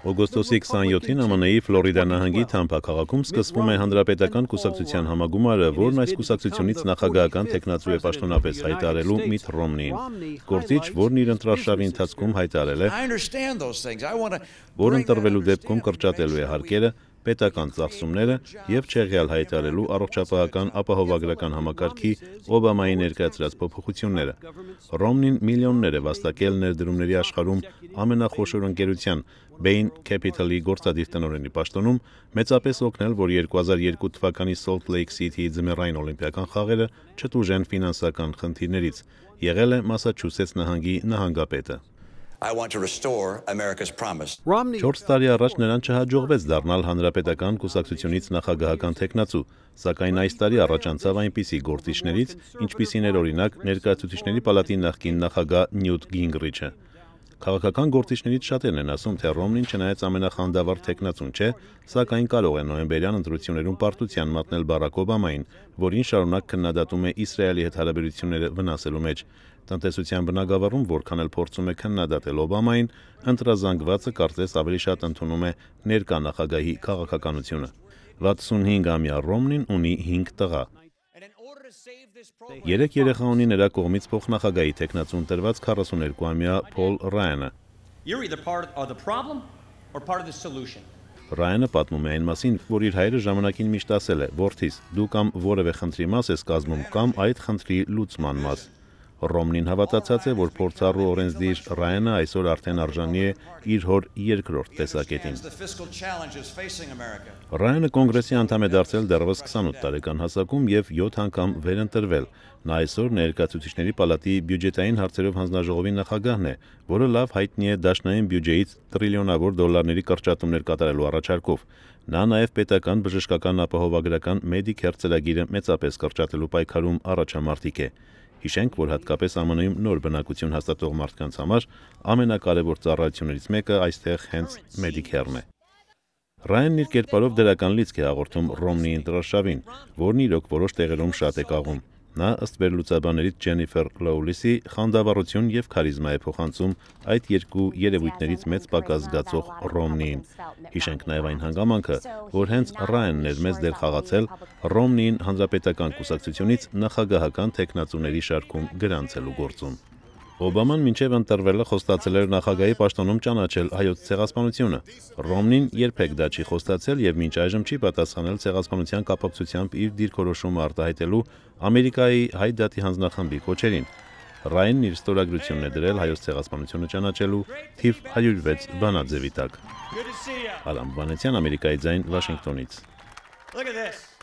Օգոստոսի 27-ին ԱՄՆ-ի Ֆլորիդա նահանգի Թամփա քաղաքում սկսվում է հանրապետական կուսակցության համագումարը, որն այս կուսակցությունից նախագահական տեխնացու է պաշտոնապես հայտարելու Միթ Ռոմնին։ Գործիչ, որն իր ընտրարշավի ընթացքում հայտարել է, որ ընտրվելու դեպքում կրճատելու է հարկերը, պետական ծախսումները եւ չեղյալ հայտարելու առողջապահական ապահովագրական համակարգի Օբամայի ներկայացրած փոփոխությունները։ Ռոմնին միլիոններ է վաստակել ներդրումների աշխարհում ամենախոշոր ընկերության Bain Capital-ի գործադիր տնօրենի պաշտոնում մեծապես օգնել, որ 2002 թվականի Salt Lake City-ի ձմեռային օլիմպիական խաղերը չտուժեն ֆինանսական խնդիրներից։ Եղել է Մասաչուսեթս նահանգի նահանգապետը։ I want to restore America's promise. 4 տարի առաջ նրան չհաջողվեց դառնալ հանրապետական կուսակցությունից նախագահական տեխնացու, սակայն այս տարի առաջանցավ այնպիսի գործիչներից, ինչպիսին էր օրինակ ներկայացուցիչների պալատի նախկին նախագահ Նյուտ Գինգրիչը։ Քաղաքական գործիչներից շատերն են ասում, թե Ռոմնին չնայած ամենախանդավառ տեխնացուն չէ, սակայն կարող է նոյեմբերյան ընտրություններում պարտության մատնել Բարակ Օբամային, որին շարունակ քննադատում է Իսրայելի հետ հարաբերությունները վնասելու մեջ։ Տնտեսության բնագավառում որքան էլ փորձում է քննադատել Օբամային, ընտրազանգվածը կարծես ավելի շատ ընդունում է ներկա նախագահի քաղաքականությունը։ 65-ամյա Ռոմնին ունի 5 տղա։ Երեք երեխա ունի նրա կողմից փոխնախագահի տեխնացուն տրված 42-ամյա Փոլ Ռայանը։ Ռայանը պատմում է այն մասին, որ իր հայրը ժամանակին միշտ ասել է. «Որդիս, դու կամ որևէ խնդրի մաս ես կազմում, կամ այդ խնդրի լուծման մաս»։ Ռոմնին հավատացած է, որ փորձառու օրենսդիր Ռայանը այսօր արդեն արժանի է իր հոր երկրորդ տեսակետին։ Ռայանը կոնգրեսի անդամ է դարձել դեռևս 28 տարեկան հասակում եւ 7 անգամ վերընտրվել։ Նա այսօր ներկայացուցիչների պալատի բյուջետային հարցերով հանձնաժողովի նախագահն է, որը լավ հայտնի է դաշնային բյուջեից տրիլիոնավոր դոլարների կրճատումներ կատարելու առաջարկով։ Նա նաև պետական բժշկական ապահովագրական Medicare ծրագիրը մեծապես կրճատելու պայքարում առաջամարտիկ է։ Հիշենք, որ հատկապես ԱՄՆ-ում նոր բնակություն հաստատող մարդկանց համար ամենակարևոր ծառայություններից մեկը այստեղ հենց Medicare-ն է։ Ռայանն իր կերպարով դրական լիցք է հաղորդում Ռոմնիի ընտրարշավին, որն իրոք որոշ տեղերում շատ է կաղում։ Նա ըստ վերլուծաբաների Ջենիֆեր Լոուլիսի խանդավառություն եւ քարիզմա է փոխանցում այդ երկու երևույթներից մեծ պակաս զգացող Ռոմնին։ Հիշենք նաեւ այն հանգամանքը, որ հենց Ռայաններ մեզ դեր խաղացել Ռոմնին հանրապետական կուսակցությունից նախագահական տեխնացուների շարքում գրանցելու գործում։ Օբաման մինչև ընտրվելը խոստացել էր նախագահի պաշտոնում ճանաչել հայոց ցեղասպանությունը։ Ռոմնին երբեք դա չի խոստացել եւ մինչ այժմ չի պատասխանել ցեղասպանության կապակցությամբ իր դիրքորոշումը արտահայտելու Ամերիկայի հայ դատի հանձնախմբի կոչերին։ Ռայնն իր ստորագրությունն է դրել հայոց ցեղասպանությունը ճանաչելու թիվ 106 բանաձևի տակ։ Ալամ Վանեցյան Ամերիկայի ձայն Վաշինգտոնից։ Look at this.